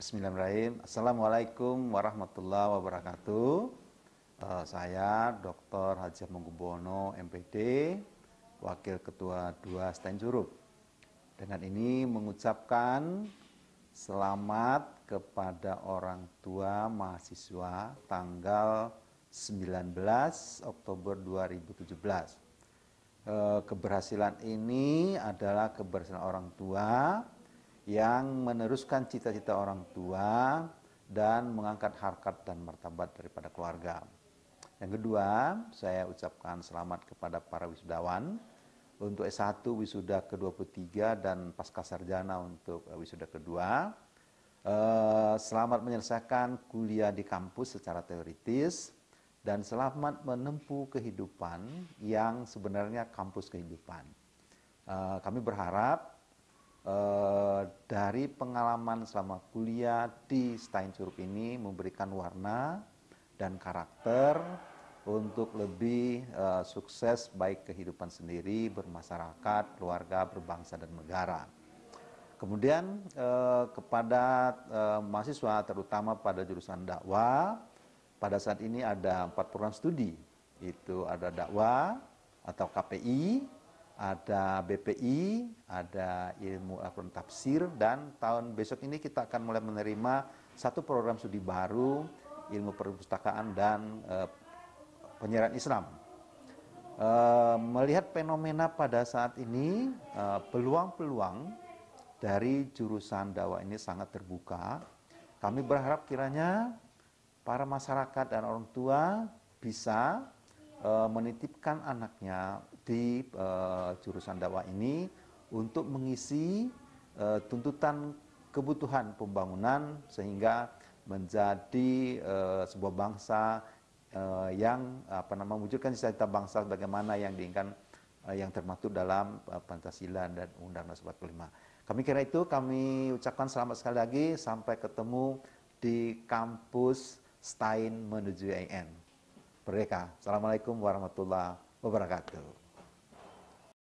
Bismillahirrahmanirrahim. Assalamualaikum warahmatullahi wabarakatuh. Uh, saya Dr. Haji Menggubono, MPD, Wakil Ketua 2 Stenjurup. Dengan ini mengucapkan selamat kepada orang tua mahasiswa tanggal 19 Oktober 2017. Eh, keberhasilan ini adalah keberhasilan orang tua yang meneruskan cita-cita orang tua dan mengangkat harkat dan martabat daripada keluarga. Yang kedua, saya ucapkan selamat kepada para wisudawan untuk S1 wisuda ke-23 dan pasca sarjana untuk eh, wisuda kedua. Eh, selamat menyelesaikan kuliah di kampus secara teoritis dan selamat menempuh kehidupan yang sebenarnya kampus kehidupan. Eh, kami berharap Eh, dari pengalaman selama kuliah di Stein Curup ini memberikan warna dan karakter untuk lebih eh, sukses baik kehidupan sendiri, bermasyarakat, keluarga, berbangsa dan negara. Kemudian eh, kepada mahasiswa terutama pada jurusan dakwah, pada saat ini ada empat program studi, itu ada dakwah atau KPI, ada BPI, ada ilmu Al-Quran Tafsir, dan tahun besok ini kita akan mulai menerima satu program studi baru, ilmu perpustakaan dan e, penyiaran Islam. E, melihat fenomena pada saat ini, eh, peluang-peluang dari jurusan dakwah ini sangat terbuka. Kami berharap kiranya para masyarakat dan orang tua bisa Eh, menitipkan anaknya di uh, jurusan dakwah ini untuk mengisi uh, tuntutan kebutuhan pembangunan sehingga menjadi uh, sebuah bangsa uh, yang apa namanya mewujudkan cita-cita bangsa bagaimana yang diinginkan uh, yang termaktub dalam uh, Pancasila dan Undang-Undang 45. Kami kira itu kami ucapkan selamat sekali lagi sampai ketemu di kampus Stein menuju AN. Merdeka. Assalamualaikum warahmatullahi wabarakatuh.